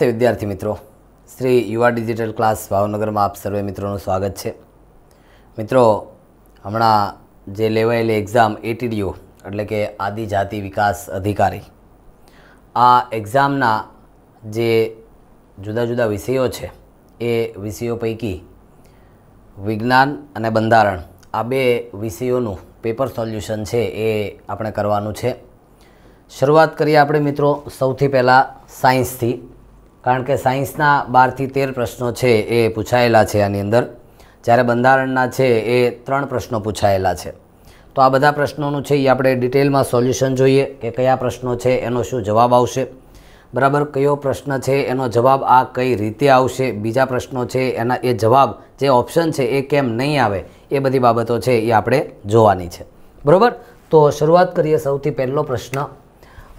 નમસ્તે વિદ્યાર્થી મિત્રો શ્રી યુવા ડિજિટલ ક્લાસ ભાવનગરમાં આપ સર્વે મિત્રોનું સ્વાગત છે મિત્રો હમણાં જે લેવાયેલી એક્ઝામ એટીડીઓ એટલે કે આદિજાતિ વિકાસ અધિકારી આ એક્ઝામના જે જુદા જુદા વિષયો છે એ વિષયો પૈકી વિજ્ઞાન અને બંધારણ આ બે વિષયોનું પેપર સોલ્યુશન છે એ આપણે કરવાનું છે શરૂઆત કરીએ આપણે મિત્રો સૌથી પહેલાં સાયન્સથી કારણ કે સાયન્સના બારથી તેર પ્રશ્નો છે એ પૂછાયેલા છે આની અંદર જ્યારે બંધારણના છે એ ત્રણ પ્રશ્નો પૂછાયેલા છે તો આ બધા પ્રશ્નોનું છે એ આપણે ડિટેલમાં સોલ્યુશન જોઈએ કે કયા પ્રશ્નો છે એનો શું જવાબ આવશે બરાબર કયો પ્રશ્ન છે એનો જવાબ આ કઈ રીતે આવશે બીજા પ્રશ્નો છે એના એ જવાબ જે ઓપ્શન છે એ કેમ નહીં આવે એ બધી બાબતો છે એ આપણે જોવાની છે બરાબર તો શરૂઆત કરીએ સૌથી પહેલો પ્રશ્ન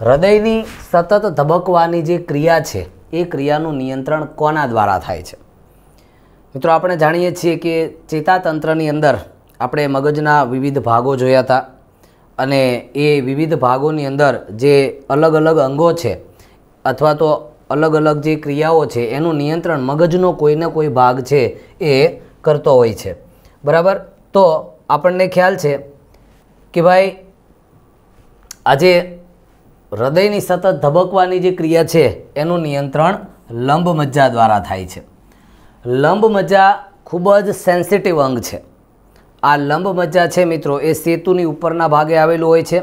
હૃદયની સતત ધબકવાની જે ક્રિયા છે એ ક્રિયાનું નિયંત્રણ કોના દ્વારા થાય છે મિત્રો આપણે જાણીએ છીએ કે ચેતાતંત્રની અંદર આપણે મગજના વિવિધ ભાગો જોયા હતા અને એ વિવિધ ભાગોની અંદર જે અલગ અલગ અંગો છે અથવા તો અલગ અલગ જે ક્રિયાઓ છે એનું નિયંત્રણ મગજનો કોઈને કોઈ ભાગ છે એ કરતો હોય છે બરાબર તો આપણને ખ્યાલ છે કે ભાઈ આજે હૃદયની સતત ધબકવાની જે ક્રિયા છે એનું નિયંત્રણ લંબ મજ્જા દ્વારા થાય છે લંબ મજ્જા ખૂબ જ સેન્સિટિવ અંગ છે આ લંબ મજ્જા છે મિત્રો એ સેતુની ઉપરના ભાગે આવેલું હોય છે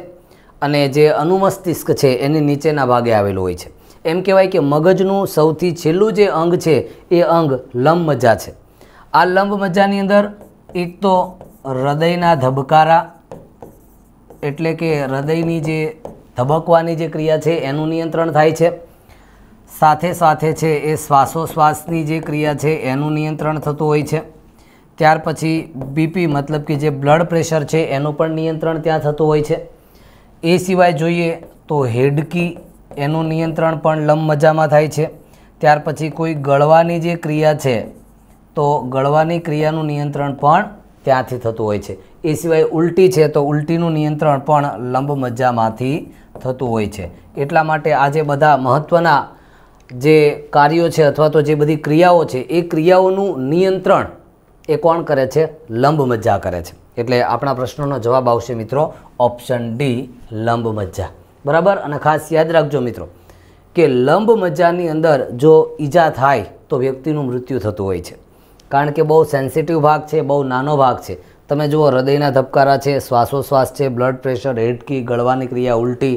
અને જે અનુમસ્તિષ્ક છે એની નીચેના ભાગે આવેલું હોય છે એમ કહેવાય કે મગજનું સૌથી છેલ્લું જે અંગ છે એ અંગ લંબ મજ્જા છે આ લંબ મજ્જાની અંદર એક તો હૃદયના ધબકારા એટલે કે હૃદયની જે ધબકવાની જે ક્રિયા છે એનું નિયંત્રણ થાય છે સાથે સાથે છે એ શ્વાસોશ્વાસની જે ક્રિયા છે એનું નિયંત્રણ થતું હોય છે ત્યાર પછી બીપી મતલબ કે જે બ્લડ પ્રેશર છે એનું પણ નિયંત્રણ ત્યાં થતું હોય છે એ સિવાય જોઈએ તો હેડકી એનું નિયંત્રણ પણ લંબ મજામાં થાય છે ત્યાર પછી કોઈ ગળવાની જે ક્રિયા છે તો ગળવાની ક્રિયાનું નિયંત્રણ પણ ત્યાંથી થતું હોય છે એ સિવાય ઉલટી છે તો ઉલટીનું નિયંત્રણ પણ લંબ મજ્જામાંથી થતું હોય છે એટલા માટે આજે બધા મહત્ત્વના જે કાર્યો છે અથવા તો જે બધી ક્રિયાઓ છે એ ક્રિયાઓનું નિયંત્રણ એ કોણ કરે છે લંબ મજ્જા કરે છે એટલે આપણા પ્રશ્નોનો જવાબ આવશે મિત્રો ઓપ્શન ડી લંબ મજ્જા બરાબર અને ખાસ યાદ રાખજો મિત્રો કે લંબ મજ્જાની અંદર જો ઈજા થાય તો વ્યક્તિનું મૃત્યુ થતું હોય છે કારણ કે બહુ સેન્સિટિવ ભાગ છે બહુ નાનો ભાગ છે તમે જુઓ હૃદયના ધબકારા છે શ્વાસોશ્વાસ છે બ્લડ પ્રેશર હેડકી ગળવાની ક્રિયા ઉલટી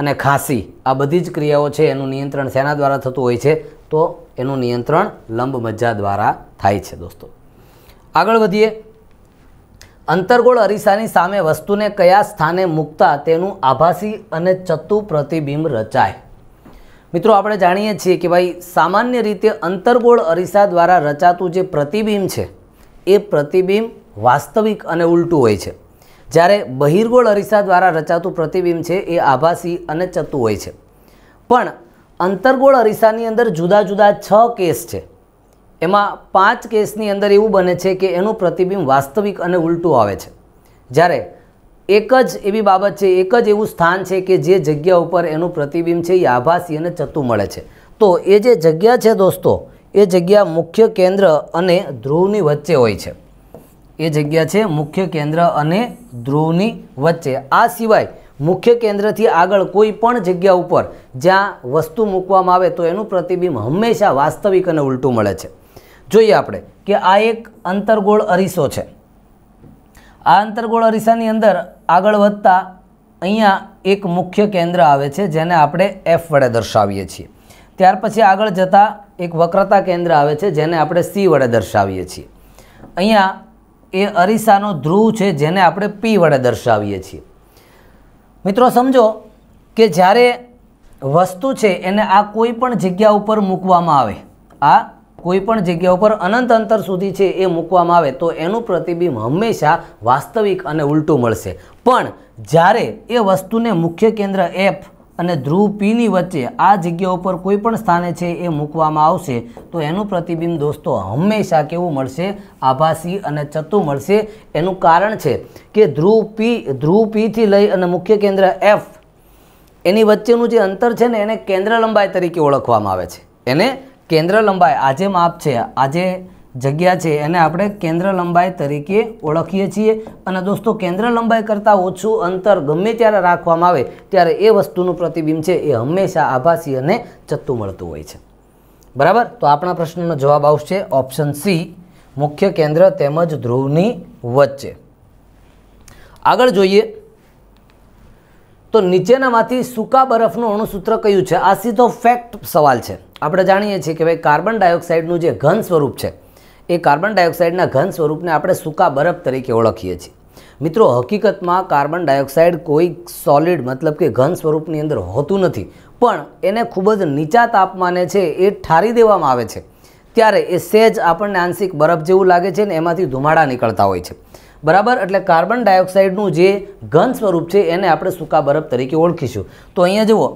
અને ખાંસી આ બધી જ ક્રિયાઓ છે એનું નિયંત્રણ શેના દ્વારા થતું હોય છે તો એનું નિયંત્રણ લંબ મજ્જા દ્વારા થાય છે દોસ્તો આગળ વધીએ અંતરગોળ અરીસાની સામે વસ્તુને કયા સ્થાને મૂકતા તેનું આભાસી અને ચતુ પ્રતિબિંબ રચાય મિત્રો આપણે જાણીએ છીએ કે ભાઈ સામાન્ય રીતે અંતરગોળ અરીસા દ્વારા રચાતું જે પ્રતિબિંબ છે એ પ્રતિબિંબ વાસ્તવિક અને ઉલટું હોય છે જ્યારે બહિર્ગોળ અરીસા દ્વારા રચાતું પ્રતિબિંબ છે એ આભાસી અને ચતું હોય છે પણ અંતર્ગોળ અરીસાની અંદર જુદા જુદા છ કેસ છે એમાં પાંચ કેસની અંદર એવું બને છે કે એનું પ્રતિબિંબ વાસ્તવિક અને ઉલટું આવે છે જ્યારે એક જ એવી બાબત છે એક જ એવું સ્થાન છે કે જે જગ્યા ઉપર એનું પ્રતિબિંબ છે એ આભાસી અને ચતું મળે છે તો એ જે જગ્યા છે દોસ્તો એ જગ્યા મુખ્ય કેન્દ્ર અને ધ્રુવની વચ્ચે હોય છે એ જગ્યા છે મુખ્ય કેન્દ્ર અને ધ્રુવની વચ્ચે આ સિવાય મુખ્ય કેન્દ્રથી આગળ કોઈ પણ જગ્યા ઉપર જ્યાં વસ્તુ મૂકવામાં આવે તો એનું પ્રતિબિંબ હંમેશા વાસ્તવિક અને ઉલટું મળે છે જોઈએ આપણે કે આ એક અંતરગોળ અરીસો છે આ અંતરગોળ અરીસાની અંદર આગળ વધતા અહીંયા એક મુખ્ય કેન્દ્ર આવે છે જેને આપણે એફ વડે દર્શાવીએ છીએ ત્યાર પછી આગળ જતાં એક વક્રતા કેન્દ્ર આવે છે જેને આપણે સી વડે દર્શાવીએ છીએ અહીંયા એ અરીસાનો ધ્રુવ છે જેને આપણે પી વડે દર્શાવીએ છીએ મિત્રો સમજો કે જ્યારે વસ્તુ છે એને આ કોઈ પણ જગ્યા ઉપર મૂકવામાં આવે આ કોઈ પણ જગ્યા ઉપર અનંત અંતર સુધી છે એ મૂકવામાં આવે તો એનું પ્રતિબિંબ હંમેશા વાસ્તવિક અને ઉલટું મળશે પણ જ્યારે એ વસ્તુને મુખ્ય કેન્દ્ર એફ અને ધ્રુવ પીની વચ્ચે આ જગ્યા ઉપર કોઈ પણ સ્થાને છે એ મૂકવામાં આવશે તો એનું પ્રતિબિંબ દોસ્તો હંમેશા કેવું મળશે આભાસી અને ચતું મળશે એનું કારણ છે કે ધ્રુવ પી ધ્રુવ પીથી લઈ અને મુખ્ય કેન્દ્ર એફ એની વચ્ચેનું જે અંતર છે ને એને કેન્દ્ર લંબાઈ તરીકે ઓળખવામાં આવે છે એને કેન્દ્ર લંબાઈ આજે માપ છે આજે જગ્યા છે એને આપણે કેન્દ્ર લંબાઈ તરીકે ઓળખીએ છીએ અને દોસ્તો કેન્દ્ર લંબાઈ કરતાં ઓછું અંતર ગમે ત્યારે રાખવામાં આવે ત્યારે એ વસ્તુનું પ્રતિબિંબ છે એ હંમેશા આભાસી અને ચત્તું મળતું હોય છે બરાબર તો આપણા પ્રશ્નનો જવાબ આવશે ઓપ્શન સી મુખ્ય કેન્દ્ર તેમજ ધ્રુવની વચ્ચે આગળ જોઈએ તો નીચેનામાંથી સૂકા બરફનું અણુસૂત્ર કયું છે આ સીધો ફેક્ટ સવાલ છે આપણે જાણીએ છીએ કે ભાઈ કાર્બન ડાયોક્સાઇડનું જે ઘન સ્વરૂપ છે એ કાર્બન ડાયોક્સાઇડના ઘન સ્વરૂપને આપણે સૂકા બરફ તરીકે ઓળખીએ છીએ મિત્રો હકીકતમાં કાર્બન ડાયોક્સાઇડ કોઈ સોલિડ મતલબ કે ઘન સ્વરૂપની અંદર હોતું નથી પણ એને ખૂબ જ નીચા તાપમાને છે એ ઠારી દેવામાં આવે છે ત્યારે એ સહેજ આપણને આંશિક બરફ જેવું લાગે છે ને એમાંથી ધુમાડા નીકળતા હોય છે બરાબર એટલે કાર્બન ડાયોક્સાઇડનું જે ઘન સ્વરૂપ છે એને આપણે સૂકા બરફ તરીકે ઓળખીશું તો અહીંયા જુઓ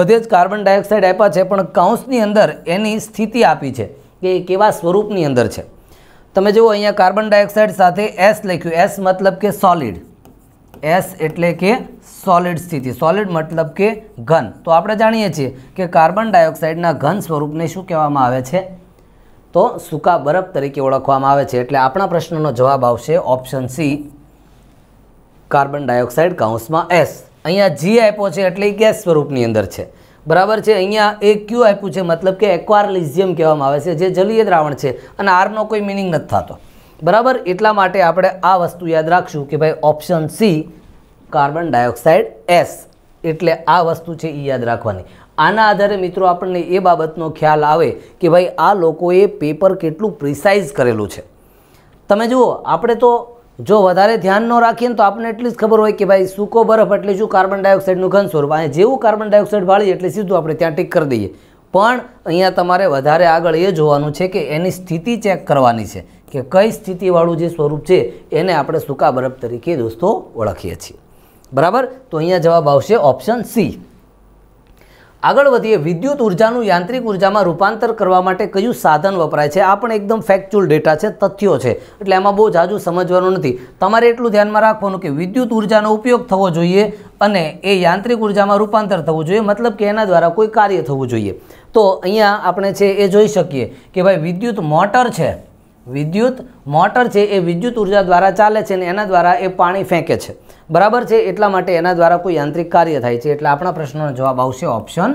બધે જ કાર્બન ડાયોક્સાઇડ આપ્યા છે પણ કૌંસની અંદર એની સ્થિતિ આપી છે કે કેવા સ્વરૂપની અંદર છે તમે જુઓ અહીંયા કાર્બન ડાયોક્સાઇડ સાથે એસ લખ્યું એસ મતલબ કે સોલિડ એસ એટલે કે સોલિડ સ્થિતિ સોલિડ મતલબ કે ઘન તો આપણે જાણીએ છીએ કે કાર્બન ડાયોક્સાઇડના ઘન સ્વરૂપને શું કહેવામાં આવે છે તો સૂકા બરફ તરીકે ઓળખવામાં આવે છે એટલે આપણા પ્રશ્નનો જવાબ આવશે ઓપ્શન સી કાર્બન ડાયોક્સાઇડ કાઉન્સમાં એસ અહીંયા જી આપ્યો છે એટલે ગેસ સ્વરૂપની અંદર છે બરાબર છે અહીંયા એ ક્યુ આપ્યું છે મતલબ કે એક્વારલિઝિયમ કહેવામાં આવે છે જે જલીય દ્રાવણ છે અને આરનો કોઈ મિનિંગ નથી થતો બરાબર એટલા માટે આપણે આ વસ્તુ યાદ રાખશું કે ભાઈ option C carbon dioxide S એટલે આ વસ્તુ છે એ યાદ રાખવાની આના આધારે મિત્રો આપણને એ બાબતનો ખ્યાલ આવે કે ભાઈ આ લોકોએ પેપર કેટલું પ્રિસાઇઝ કરેલું છે તમે જુઓ આપણે તો જો વધારે ધ્યાન ન રાખીએ તો આપણને એટલી જ ખબર હોય કે ભાઈ સૂકો બરફ એટલે શું કાર્બન ડાયોક્સાઇડનું ઘન સ્વરૂપ અહીંયા જેવું કાર્બન ડાયોક્સાઇડ ભાળીએ એટલે સીધું આપણે ત્યાં ટીક કરી દઈએ પણ અહીંયા તમારે વધારે આગળ એ જોવાનું છે કે એની સ્થિતિ ચેક કરવાની છે કે કઈ સ્થિતિવાળું જે સ્વરૂપ છે એને આપણે સૂકા બરફ તરીકે દોસ્તો ઓળખીએ છીએ બરાબર તો અહીંયા જવાબ આવશે ઓપ્શન સી આગળ વધીએ વિદ્યુત ઉર્જાનું યાંત્રિક ઉર્જામાં રૂપાંતર કરવા માટે કયું સાધન વપરાય છે આ પણ એકદમ ફેક્ચ્યુઅલ ડેટા છે તથ્યો છે એટલે એમાં બહુ જાજુ સમજવાનું નથી તમારે એટલું ધ્યાનમાં રાખવાનું કે વિદ્યુત ઉર્જાનો ઉપયોગ થવો જોઈએ અને એ યાંત્રિક ઉર્જામાં રૂપાંતર થવું જોઈએ મતલબ કે એના દ્વારા કોઈ કાર્ય થવું જોઈએ તો અહીંયા આપણે છે એ જોઈ શકીએ કે ભાઈ વિદ્યુત મોટર છે વિદ્યુત મોટર છે એ વિદ્યુત ઉર્જા દ્વારા ચાલે છે અને એના દ્વારા એ પાણી ફેંકે છે બરાબર છે એટલા માટે એના દ્વારા કોઈ યાંત્રિક કાર્ય થાય છે એટલે આપણા પ્રશ્નનો જવાબ આવશે ઓપ્શન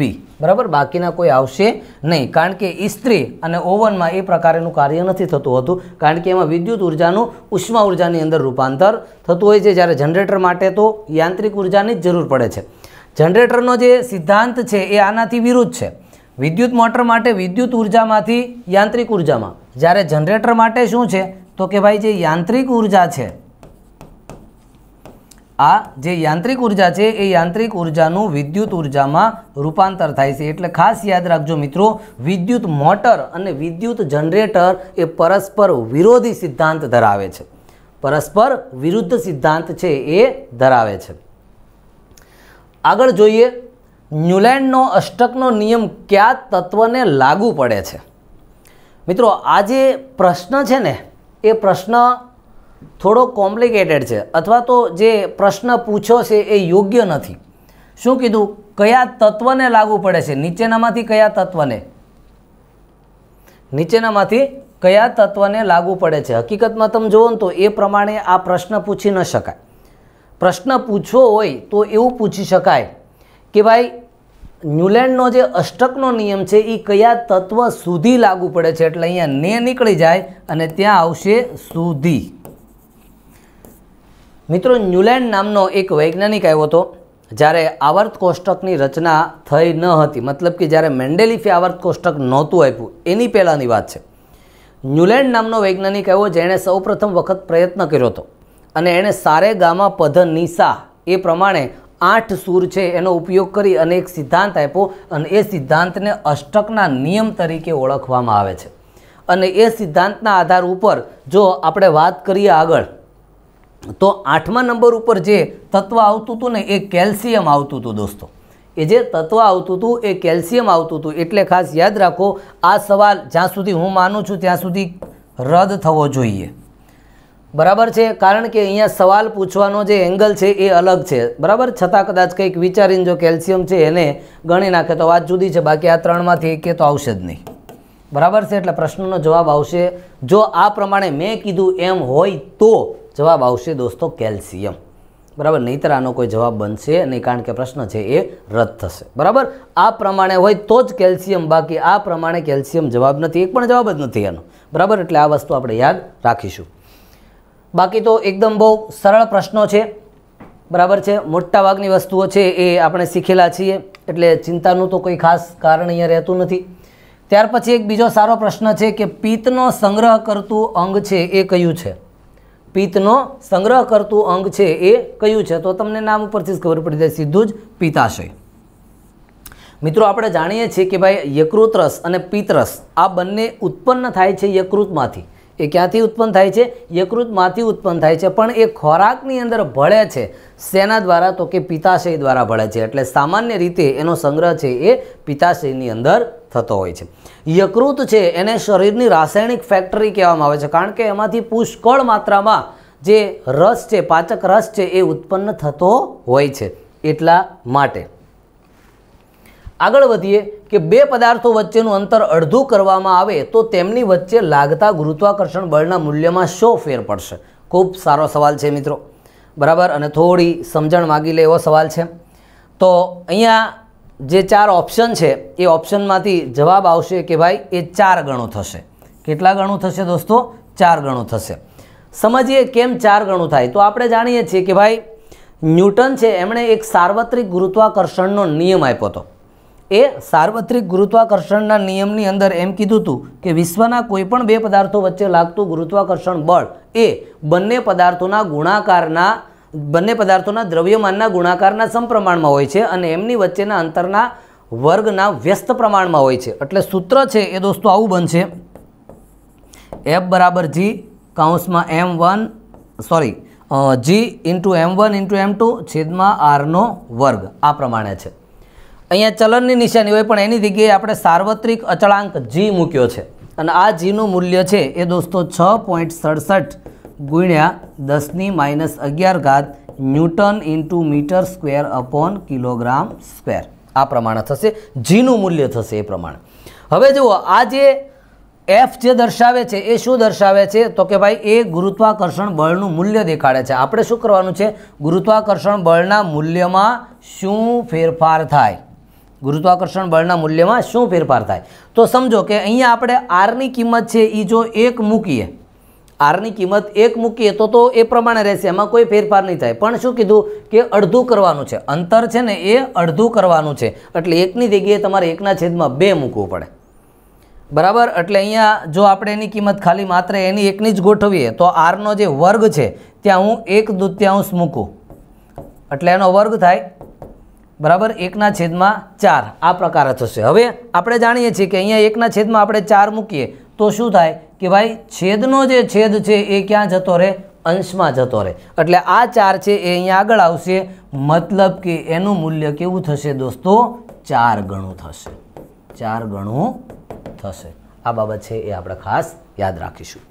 બી બરાબર બાકીના કોઈ આવશે નહીં કારણ કે ઇસ્ત્રી અને ઓવનમાં એ પ્રકારેનું કાર્ય નથી થતું હતું કારણ કે એમાં વિદ્યુત ઉર્જાનું ઉષ્મા ઉર્જાની અંદર રૂપાંતર થતું હોય છે જ્યારે જનરેટર માટે તો યાંત્રિક ઉર્જાની જ જરૂર પડે છે જનરેટરનો જે સિદ્ધાંત છે એ આનાથી વિરુદ્ધ છે વિદ્યુત મોટર માટે વિદ્યુત ઉર્જામાંથી યાંત્રિક ઉર્જામાં જ્યારે જનરેટર માટે શું છે તો કે ભાઈ જે યાંત્રિક ઉર્જા છે આ જે યાંત્રિક ઉર્જા છે એ યાંત્રિક ઉર્જાનું વિદ્યુત ઉર્જામાં રૂપાંતર થાય છે એટલે ખાસ યાદ રાખજો મિત્રો વિદ્યુત મોટર અને વિદ્યુત જનરેટર એ પરસ્પર વિરોધી સિદ્ધાંત ધરાવે છે પરસ્પર વિરુદ્ધ સિદ્ધાંત છે એ ધરાવે છે આગળ જોઈએ ન્યુલેન્ડનો અષ્ટકનો નિયમ કયા તત્વને લાગુ પડે છે મિત્રો આ જે પ્રશ્ન છે ને એ પ્રશ્ન થોડો કોમ્પ્લિકેટેડ છે અથવા તો જે પ્રશ્ન પૂછો છે એ યોગ્ય નથી શું કીધું કયા તત્વને લાગુ પડે છે નીચેનામાંથી કયા તત્વને નીચેનામાંથી કયા તત્વને લાગુ પડે છે હકીકતમાં તમે જુઓ તો એ પ્રમાણે આ પ્રશ્ન પૂછી ન શકાય પ્રશ્ન પૂછવો હોય તો એવું પૂછી શકાય કે ભાઈ ન્યુલેન્ડનો જે અષ્ટકનો નિયમ છે એ કયા તત્વ સુધી લાગુ પડે છે એટલે અહીંયા ને નીકળી જાય અને ત્યાં આવશે સુધી મિત્રો ન્યુલેન્ડ નામનો એક વૈજ્ઞાનિક આવ્યો હતો જ્યારે આવર્ત કોષ્ટકની રચના થઈ ન હતી મતલબ કે જ્યારે મેન્ડેલિફે આવર્ત કોષ્ટક નહોતું આપ્યું એની પહેલાંની વાત છે ન્યુલેન્ડ નામનો વૈજ્ઞાનિક આવ્યો જેણે સૌપ્રથમ વખત પ્રયત્ન કર્યો હતો અને એણે સારેગામા પધ નિશા એ પ્રમાણે આઠ સૂર છે એનો ઉપયોગ કરી અને એક સિદ્ધાંત આપ્યો અને એ સિદ્ધાંતને અષ્ટકના નિયમ તરીકે ઓળખવામાં આવે છે અને એ સિદ્ધાંતના આધાર ઉપર જો આપણે વાત કરીએ આગળ તો આઠમા નંબર ઉપર જે તત્વ આવતું હતું ને એ કેલ્શિયમ આવતું હતું દોસ્તો એ જે તત્વ આવતું હતું એ કેલ્શિયમ આવતું હતું એટલે ખાસ યાદ રાખો આ સવાલ જ્યાં સુધી હું માનું છું ત્યાં સુધી રદ થવો જોઈએ બરાબર છે કારણ કે અહીંયા સવાલ પૂછવાનો જે એંગલ છે એ અલગ છે બરાબર છતાં કદાચ કંઈક વિચારીને જો કેલ્શિયમ છે એને ગણી નાખે તો વાત જુદી છે બાકી આ ત્રણમાંથી એકે તો આવશે જ નહીં બરાબર છે એટલે પ્રશ્નનો જવાબ આવશે જો આ પ્રમાણે મેં કીધું એમ હોય તો જવાબ આવશે દોસ્તો કેલ્શિયમ બરાબર નહીતર આનો કોઈ જવાબ બનશે નહીં કારણ કે પ્રશ્ન છે એ રદ થશે બરાબર આ પ્રમાણે હોય તો જ કેલ્શિયમ બાકી આ પ્રમાણે કેલ્શિયમ જવાબ નથી એક પણ જવાબ જ નથી એનો બરાબર એટલે આ વસ્તુ આપણે યાદ રાખીશું બાકી તો એકદમ બહુ સરળ પ્રશ્નો છે બરાબર છે મોટાભાગની વસ્તુઓ છે એ આપણે શીખેલા છીએ એટલે ચિંતાનું તો કોઈ ખાસ કારણ અહીંયા રહેતું નથી ત્યાર પછી એક બીજો સારો પ્રશ્ન છે કે પિત્તનો સંગ્રહ કરતું અંગ છે એ કયું છે પિત્તનો સંગ્રહ કરતું અંગ છે એ કયું છે તો તમને નામ ઉપરથી જ ખબર પડી જાય સીધું જ પિત્તાશય મિત્રો આપણે જાણીએ છીએ કે ભાઈ યકૃત રસ અને પિત્તરસ આ બંને ઉત્પન્ન થાય છે યકૃતમાંથી એ ક્યાંથી ઉત્પન્ન થાય છે યકૃતમાંથી ઉત્પન્ન થાય છે પણ એ ખોરાકની અંદર ભળે છે શેના દ્વારા તો કે પિત્તાશય દ્વારા ભળે છે એટલે સામાન્ય રીતે એનો સંગ્રહ છે એ પિત્તાશયની અંદર થતો હોય છે યકૃત છે એને શરીરની રાસાયણિક ફેક્ટરી કહેવામાં આવે છે કારણ કે એમાંથી પુષ્કળ માત્રામાં જે રસ છે પાચક રસ છે એ ઉત્પન્ન થતો હોય છે એટલા માટે આગળ વધીએ કે બે પદાર્થો વચ્ચેનું અંતર અડધું કરવામાં આવે તો તેમની વચ્ચે લાગતા ગુરુત્વાકર્ષણ બળના મૂલ્યમાં શો ફેર પડશે ખૂબ સારો સવાલ છે મિત્રો બરાબર અને થોડી સમજણ માગી લે એવો સવાલ છે તો અહીંયા જે ચાર ઓપ્શન છે એ ઓપ્શનમાંથી જવાબ આવશે કે ભાઈ એ ચાર ગણું થશે કેટલા ગણું થશે દોસ્તો ચાર ગણું થશે સમજીએ કેમ ચાર ગણું થાય તો આપણે જાણીએ છીએ કે ભાઈ ન્યૂટન છે એમણે એક સાર્વત્રિક ગુરુત્વાકર્ષણનો નિયમ આપ્યો હતો એ સાર્વત્રિક ગુરુત્વાકર્ષણના નિયમની અંદર એમ કીધું હતું કે વિશ્વના કોઈપણ બે પદાર્થો વચ્ચે લાગતું ગુરુત્વાકર્ષણ બળ એ બંને પદાર્થોના ગુણાકારના બંને પદાર્થોના દ્રવ્યમાનના ગુણાકારના સમપ્રમાણમાં હોય છે અને એમની વચ્ચેના અંતરના વર્ગના વ્યસ્ત પ્રમાણમાં હોય છે એટલે સૂત્ર છે એ દોસ્તો આવું બનશે એફ બરાબર જી કાઉન્સમાં M one sorry G into M one into M two છેદમાં આરનો વર્ગ આ પ્રમાણે છે અહીંયા ચલણની નિશાની હોય પણ એની જગ્યાએ આપણે સાર્વત્રિક અચળાંક જી મૂક્યો છે અને આ જીનું મૂલ્ય છે એ દોસ્તો છ પોઈન્ટ સડસઠ ગુણ્યા દસની માઇનસ અગિયાર ઘાત newton into metre square upon kilogram square આ પ્રમાણે થશે જીનું મૂલ્ય થશે એ પ્રમાણે હવે જુઓ આ જે એફ જે દર્શાવે છે એ શું દર્શાવે છે તો કે ભાઈ એ ગુરુત્વાકર્ષણ બળનું મૂલ્ય દેખાડે છે આપણે શું કરવાનું છે ગુરુત્વાકર્ષણ બળના મૂલ્યમાં શું ફેરફાર થાય ગુરુત્વાકર્ષણ બળના મૂલ્યમાં શું ફેરફાર થાય તો સમજો કે અહીંયા આપણે આરની કિંમત છે એ જો એક મૂકીએ આરની કિંમત એક મૂકીએ તો તો એ પ્રમાણે રહેશે એમાં કોઈ ફેરફાર નહીં થાય પણ શું કીધું કે અડધું કરવાનું છે અંતર છે ને એ અડધું કરવાનું છે એટલે એકની જગ્યાએ તમારે એકના છેદમાં બે મૂકવું પડે બરાબર એટલે અહીંયા જો આપણે એની કિંમત ખાલી માત્ર એની એકની જ ગોઠવીએ તો આરનો જે વર્ગ છે ત્યાં હું એક દૂત્યાંશ મૂકું એટલે એનો વર્ગ થાય બરાબર એકના છેદમાં ચાર આ પ્રકારે થશે હવે આપણે જાણીએ છીએ કે અહીંયા એકના છેદમાં આપણે ચાર મૂકીએ તો શું થાય કે ભાઈ છેદનો જે છેદ છે એ ક્યાં જતો રહે અંશમાં જતો રહે એટલે આ ચાર છે એ અહીંયા આગળ આવશે મતલબ કે એનું મૂલ્ય કેવું થશે દોસ્તો ચાર ગણું થશે ચાર ગણું થશે આ બાબત છે એ આપણે ખાસ યાદ રાખીશું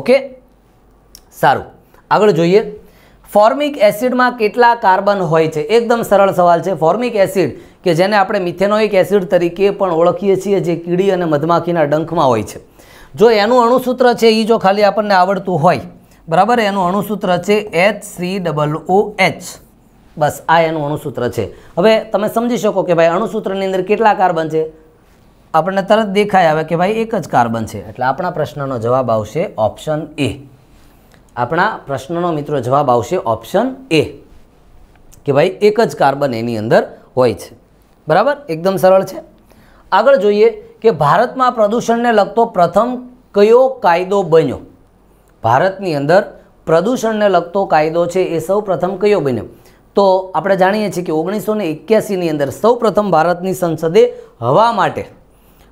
ઓકે સારું આગળ જોઈએ ફોર્મિક એસિડમાં કેટલા કાર્બન હોય છે એકદમ સરળ સવાલ છે ફોર્મિક એસિડ કે જેને આપણે મિથેનોઇક એસિડ તરીકે પણ ઓળખીએ છીએ જે કીડી અને મધમાખીના ડંખમાં હોય છે જો એનું અણુસૂત્ર છે એ જો ખાલી આપણને આવડતું હોય બરાબર એનું અણુસૂત્ર છે H C double O H બસ આ એનું અણુસૂત્ર છે હવે તમે સમજી શકો કે ભાઈ અણુસૂત્રની અંદર કેટલા કાર્બન છે આપણને તરત દેખાય આવે કે ભાઈ એક જ કાર્બન છે એટલે આપણા પ્રશ્નનો જવાબ આવશે ઓપ્શન એ આપણા પ્રશ્નનો મિત્રો જવાબ આવશે ઓપ્શન એ કે ભાઈ એક જ કાર્બન એની અંદર હોય છે બરાબર એકદમ સરળ છે આગળ જોઈએ કે ભારતમાં પ્રદૂષણને લગતો પ્રથમ કયો કાયદો બન્યો ભારતની અંદર પ્રદૂષણને લગતો કાયદો છે એ સૌ પ્રથમ કયો બન્યો તો આપણે જાણીએ છીએ કે ઓગણીસો ને એક્યાસીની અંદર સૌ પ્રથમ ભારતની સંસદે હવા માટે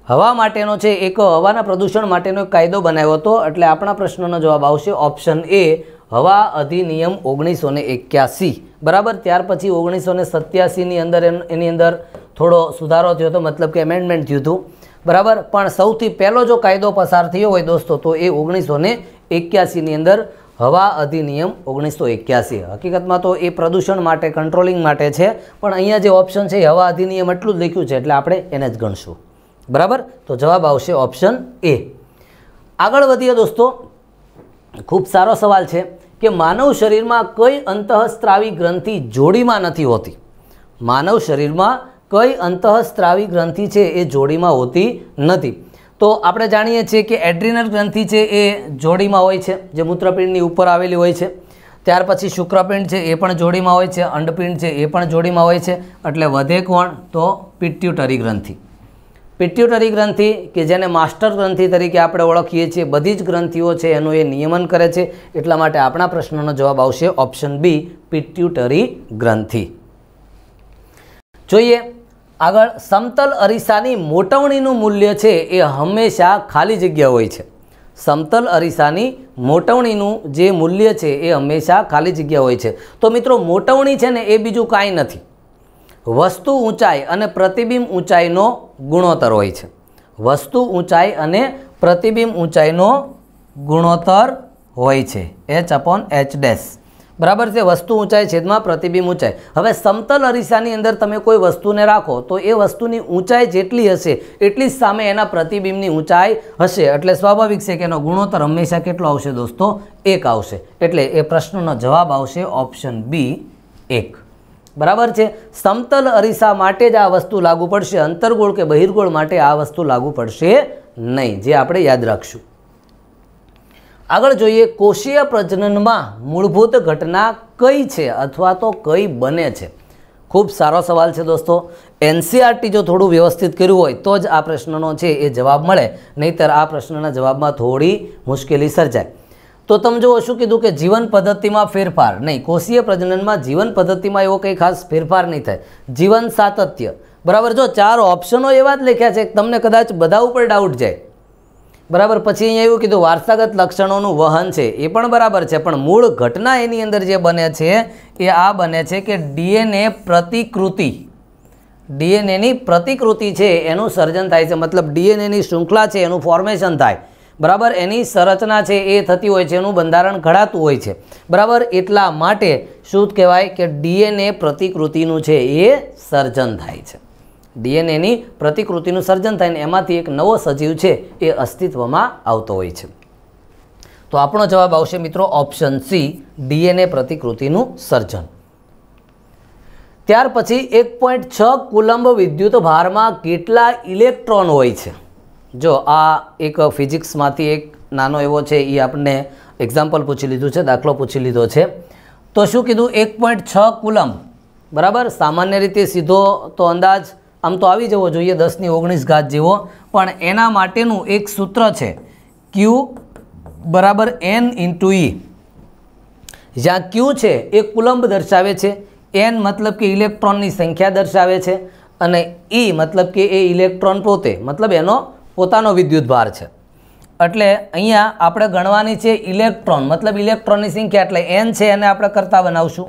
હવા માટેનો છે એક હવાના પ્રદૂષણ માટેનો એક કાયદો બનાવ્યો હતો એટલે આપણા પ્રશ્નનો જવાબ આવશે ઓપ્શન એ હવા અધિનિયમ ઓગણીસો એક્યાસી બરાબર ત્યાર પછી ઓગણીસો ને સત્યાસીની અંદર એની અંદર થોડો સુધારો થયો હતો મતલબ કે એમેન્ડમેન્ટ થયું હતું બરાબર પણ સૌથી પહેલો જો કાયદો પસાર થયો હોય દોસ્તો તો એ ઓગણીસો ને એક્યાસીની અંદર હવા અધિનિયમ ઓગણીસો એક્યાસી હકીકતમાં તો એ પ્રદૂષણ માટે કંટ્રોલિંગ માટે છે પણ અહીંયા જે ઓપ્શન છે હવા અધિનિયમ એટલું જ લખ્યું છે એટલે આપણે એને જ ગણશું બરાબર તો જવાબ આવશે ઓપ્શન એ આગળ વધીએ દોસ્તો ખૂબ સારો સવાલ છે કે માનવ શરીરમાં કઈ અંતઃસ્ત્રાવી ગ્રંથિ જોડીમાં નથી હોતી માનવ શરીરમાં કઈ અંતઃસ્ત્રાવી ગ્રંથિ છે એ જોડીમાં હોતી નથી તો આપણે જાણીએ છીએ કે એડ્રિનલ ગ્રંથિ છે એ જોડીમાં હોય છે જે મૂત્રપિંડની ઉપર આવેલી હોય છે ત્યાર પછી શુક્રપિંડ છે એ પણ જોડીમાં હોય છે અંડપિંડ છે એ પણ જોડીમાં હોય છે એટલે વધે કોણ તો પિટ્યુટરી ગ્રંથિ પિટ્યુટરી ગ્રંથિ કે જેને માસ્ટર ગ્રંથિ તરીકે આપણે ઓળખીએ છીએ બધી જ ગ્રંથિઓ છે એનું એ નિયમન કરે છે એટલા માટે આપણા પ્રશ્નનો જવાબ આવશે ઓપ્શન બી પિટ્યુટરી ગ્રંથિ જોઈએ આગળ સમતલ અરીસાની મોટવણીનું મૂલ્ય છે એ હંમેશા ખાલી જગ્યા હોય છે સમતલ અરીસાની મોટવણીનું જે મૂલ્ય છે એ હંમેશા ખાલી જગ્યા હોય છે તો મિત્રો મોટવણી છે ને એ બીજું કાંઈ નથી વસ્તુ ઊંચાઈ અને પ્રતિબિંબ ઊંચાઈનો ગુણોત્તર હોય છે વસ્તુ ઊંચાઈ અને પ્રતિબિંબ ઊંચાઈનો ગુણોત્તર હોય છે એચ અપોન એચ ડેશ બરાબર છે વસ્તુ ઊંચાઈ છેદમાં પ્રતિબિંબ ઊંચાઈ હવે સમતલ અરીસાની અંદર તમે કોઈ વસ્તુને રાખો તો એ વસ્તુની ઊંચાઈ જેટલી હશે એટલી જ સામે એના પ્રતિબિંબની ઊંચાઈ હશે એટલે સ્વાભાવિક છે કે એનો ગુણોત્તર હંમેશા કેટલો આવશે દોસ્તો એક આવશે એટલે એ પ્રશ્નનો જવાબ આવશે ઓપ્શન બી એક બરાબર છે સમતલ અરીસા માટે જ આ વસ્તુ લાગુ પડશે અંતરગોળ કે બહિર્ગોળ માટે આ વસ્તુ લાગુ પડશે નહીં જે આપણે યાદ રાખશું આગળ જોઈએ કોષીય પ્રજનનમાં મૂળભૂત ઘટના કઈ છે અથવા તો કઈ બને છે ખૂબ સારો સવાલ છે દોસ્તો એનસીઆરટી જો થોડું વ્યવસ્થિત કર્યું હોય તો જ આ પ્રશ્નનો છે એ જવાબ મળે નહીતર આ પ્રશ્નના જવાબમાં થોડી મુશ્કેલી સર્જાય તો તમે જુઓ શું કીધું કે જીવન પદ્ધતિમાં ફેરફાર નહીં કોષીય પ્રજનનમાં જીવન પદ્ધતિમાં એવો કંઈ ખાસ ફેરફાર નહીં થાય જીવન સાતત્ય બરાબર જો ચાર ઓપ્શનો એવા જ લખ્યા છે તમને કદાચ બધા ઉપર ડાઉટ જાય બરાબર પછી અહીંયા એવું કીધું વારસાગત લક્ષણોનું વહન છે એ પણ બરાબર છે પણ મૂળ ઘટના એની અંદર જે બને છે એ આ બને છે કે ડીએનએ પ્રતિકૃતિ ડીએનએની પ્રતિકૃતિ છે એનું સર્જન થાય છે મતલબ ડીએનએની શૃંખલા છે એનું ફોર્મેશન થાય બરાબર એની સંરચના છે એ થતી હોય છે એનું બંધારણ ઘડાતું હોય છે બરાબર એટલા માટે શું કહેવાય કે ડીએનએ પ્રતિકૃતિનું છે એ સર્જન થાય છે ડીએનએની પ્રતિકૃતિનું સર્જન થાય ને એમાંથી એક નવો સજીવ છે એ અસ્તિત્વમાં આવતો હોય છે તો આપણો જવાબ આવશે મિત્રો ઓપ્શન સી ડીએનએ પ્રતિકૃતિનું સર્જન ત્યાર પછી એક પોઈન્ટ છ કુલંબ વિદ્યુત ભારમાં કેટલા ઇલેક્ટ્રોન હોય છે જો આ એક ફિઝિક્સમાંથી એક નાનો એવો છે એ આપણને એક્ઝામ્પલ પૂછી લીધું છે દાખલો પૂછી લીધો છે તો શું કીધું એક પોઈન્ટ છ કુલમ બરાબર સામાન્ય રીતે સીધો તો અંદાજ આમ તો આવી જવો જોઈએ દસની ઓગણીસ ઘાત જેવો પણ એના માટેનું એક સૂત્ર છે ક્યુ બરાબર એન ઇન્ટુ ઈ જ્યાં ક્યુ છે એ કુલંબ દર્શાવે છે એન મતલબ કે ઇલેક્ટ્રોનની સંખ્યા દર્શાવે છે અને ઈ e મતલબ કે એ ઇલેક્ટ્રોન પોતે મતલબ એનો પોતાનો વિદ્યુતભાર છે એટલે અહીંયા આપણે ગણવાની છે ઇલેક્ટ્રોન મતલબ ઇલેક્ટ્રોનની સંખ્યા એટલે એન છે એને આપણે કરતા બનાવશું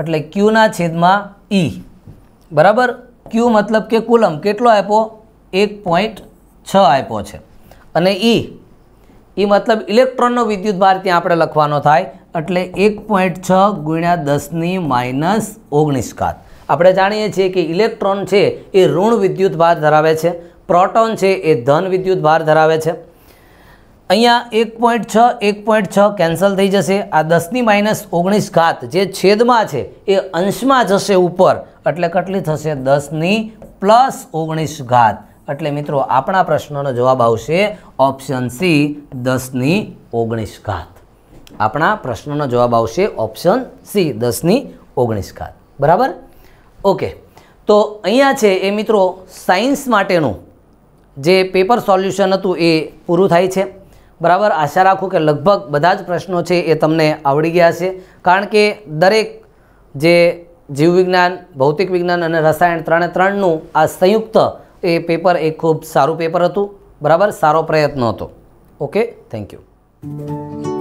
એટલે ક્યુના છેદમાં ઈ e. બરાબર ક્યુ મતલબ કે કુલમ કેટલો આપ્યો એક પોઈન્ટ છ આપ્યો છે અને ઈ e, એ e મતલબ ઇલેક્ટ્રોનનો વિદ્યુત ભાર ત્યાં આપણે લખવાનો થાય એટલે એક પોઈન્ટ છ ગુણ્યા દસની માઇનસ ઓગણીસ ઘાત આપણે જાણીએ છીએ કે ઇલેક્ટ્રોન છે એ ઋણ વિદ્યુત ભાર ધરાવે છે પ્રોટોન છે એ ધન વિદ્યુત ભાર ધરાવે છે અહીંયા એક પોઈન્ટ છ એક પોઈન્ટ છ કેન્સલ થઈ જશે આ દસની માઇનસ ઓગણીસ ઘાત જે છેદમાં છે એ અંશમાં જશે ઉપર એટલે કેટલી થશે દસની પ્લસ ઓગણીસ ઘાત એટલે મિત્રો આપણા પ્રશ્નનો જવાબ આવશે ઓપ્શન સી દસની ઓગણીસ ઘાત આપણા પ્રશ્નનો જવાબ આવશે ઓપ્શન સી દસની ઓગણીસ ઘાત બરાબર ઓકે તો અહીંયા છે એ મિત્રો સાયન્સ માટેનું જે પેપર સોલ્યુશન હતું એ પૂરું થાય છે બરાબર આશા રાખું કે લગભગ બધા જ પ્રશ્નો છે એ તમને આવડી ગયા છે કારણ કે દરેક જે જીવવિજ્ઞાન ભૌતિક વિજ્ઞાન અને રસાયણ ત્રણે ત્રણનું આ સંયુક્ત એ પેપર એ ખૂબ સારું પેપર હતું બરાબર સારો પ્રયત્ન હતો ઓકે થેન્ક યુ